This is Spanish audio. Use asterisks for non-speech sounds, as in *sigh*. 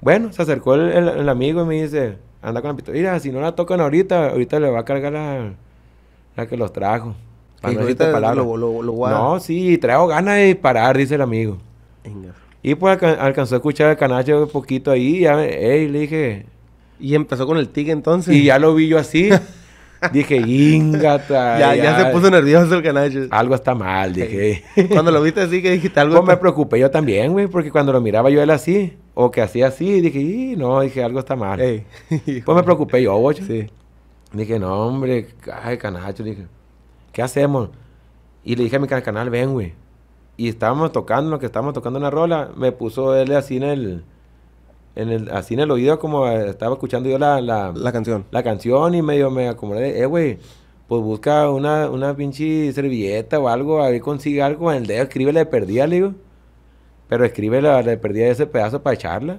Bueno, se acercó el, el, amigo y me dice, anda con la pistola. Mira, si no la tocan ahorita, ahorita le va a cargar la, la que los trajo. Para no Lo, lo, no, sí, traigo ganas de disparar, dice el amigo. Venga. Y pues alcanzó a escuchar el canacho un poquito ahí. Y le dije. Y empezó con el tigre entonces. Y ya lo vi yo así. *laughs* dije, ingata. Ya, se puso nervioso el canacho. Algo está mal, dije. *laughs* cuando lo viste así, que dijiste algo. Pues me preocupé yo también, güey, porque cuando lo miraba yo él así. O que hacía así dije, no, dije, algo está mal. *laughs* pues me preocupé yo, bocho. Dije, no, hombre, ay, canacho, dije, ¿qué hacemos? Y le dije a mi canal, ven, güey. Y estábamos tocando, lo que estábamos tocando una rola, me puso él así en el, en el, así en el oído como estaba escuchando yo la, canción. La canción y medio me acomodé, eh, güey, pues busca una, pinche servilleta o algo, a ver, consigue algo en el dedo, escríbele, perdí, le digo. Pero escribe la, la pérdida de ese pedazo para echarla.